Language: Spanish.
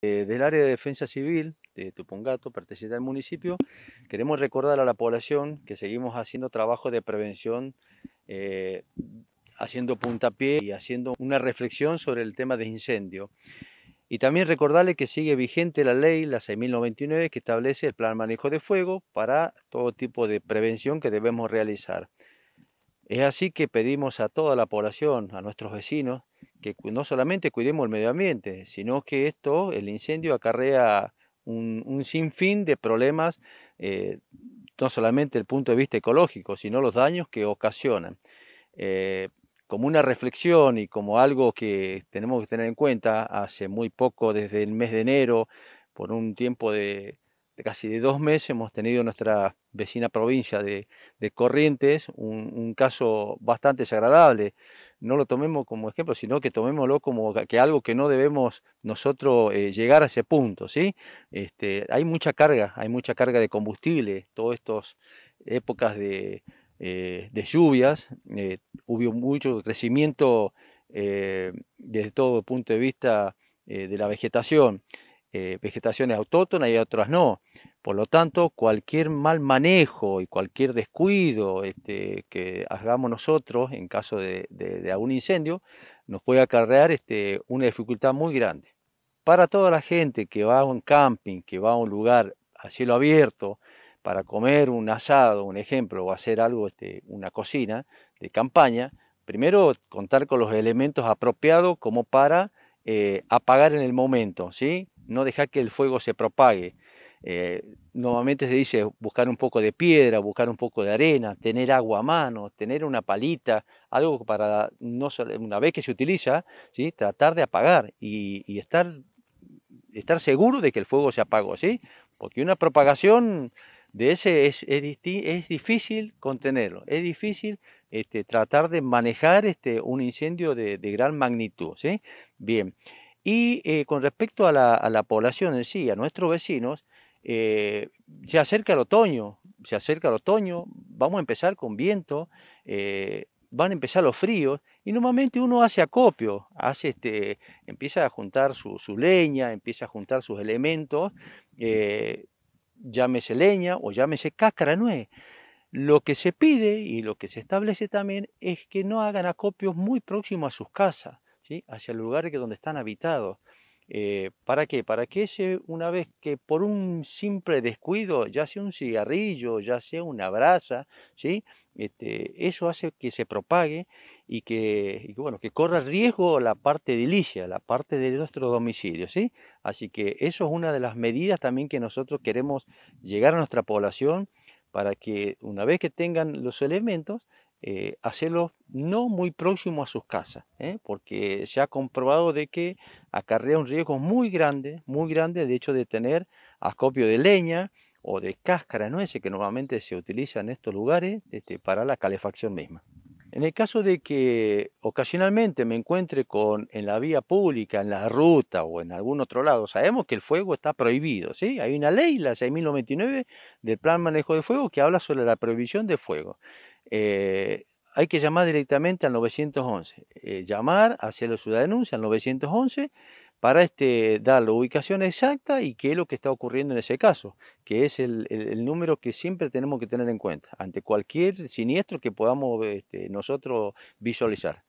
Eh, del área de defensa civil de Tupungato, perteneciente al municipio, queremos recordar a la población que seguimos haciendo trabajo de prevención, eh, haciendo puntapié y haciendo una reflexión sobre el tema de incendio. Y también recordarle que sigue vigente la ley, la 6099, que establece el plan manejo de fuego para todo tipo de prevención que debemos realizar. Es así que pedimos a toda la población, a nuestros vecinos, que no solamente cuidemos el medio ambiente, sino que esto, el incendio, acarrea un, sinfín de problemas, eh, no solamente desde el punto de vista ecológico, sino los daños que ocasionan. Eh, como una reflexión y como algo que tenemos que tener en cuenta, hace muy poco, desde el mes de enero, por un tiempo de, casi de dos meses hemos tenido en nuestra vecina provincia de, Corrientes un, caso bastante desagradable. No lo tomemos como ejemplo, sino que tomémoslo como que algo que no debemos nosotros eh, llegar a ese punto. Este, hay mucha carga, hay mucha carga de combustible, todas estas épocas de, eh, lluvias, eh, hubo mucho crecimiento desde todo el punto de vista de la vegetación. Eh, vegetaciones autóctonas y otras no. Por lo tanto, cualquier mal manejo y cualquier descuido este, que hagamos nosotros en caso de, algún incendio nos puede acarrear este, una dificultad muy grande. Para toda la gente que va a un camping, que va a un lugar a cielo abierto, para comer un asado, un ejemplo, o hacer algo, este, una cocina de campaña, primero contar con los elementos apropiados como para eh, apagar en el momento, ¿sí? no dejar que el fuego se propague. Eh, normalmente se dice buscar un poco de piedra, buscar un poco de arena, tener agua a mano, tener una palita, algo para, no, una vez que se utiliza, ¿sí? tratar de apagar y, estar, estar seguro de que el fuego se apagó, ¿sí? porque una propagación de ese es, es difícil contenerlo, es difícil este, tratar de manejar este, un incendio de, de gran magnitud. ¿sí? Bien. Y eh, con respecto a la, población en sí, a nuestros vecinos, eh, se acerca el otoño, se acerca el otoño, vamos a empezar con viento, eh, van a empezar los fríos y normalmente uno hace acopio, hace este, empieza a juntar su, leña, empieza a juntar sus elementos, llámese leña o llámese cáscara nuez. Lo que se pide y lo que se establece también es que no hagan acopios muy próximos a sus casas hacia el lugar que donde están habitados. Eh, ¿Para qué? Para que una vez que por un simple descuido, ya sea un cigarrillo, ya sea una brasa, ¿sí? Este, eso hace que se propague y que, bueno, que corra riesgo la parte edilicia, la parte de nuestro domicilio, ¿sí? Así que eso es una de las medidas también que nosotros queremos llegar a nuestra población para que una vez que tengan los elementos, eh, hacerlo no muy próximo a sus casas, ¿eh? porque se ha comprobado de que acarrea un riesgo muy grande, muy grande de hecho de tener acopio de leña o de cáscara de nueces que normalmente se utiliza en estos lugares este, para la calefacción misma. En el caso de que ocasionalmente me encuentre con en la vía pública, en la ruta o en algún otro lado, sabemos que el fuego está prohibido, ¿sí? Hay una ley, la 6099 del Plan Manejo de Fuego, que habla sobre la prohibición de fuego eh, hay que llamar directamente al 911. Eh, llamar hacia la ciudad denuncia al 911 para este, dar la ubicación exacta y qué es lo que está ocurriendo en ese caso, que es el, número que siempre tenemos que tener en cuenta ante cualquier siniestro que podamos este, nosotros visualizar.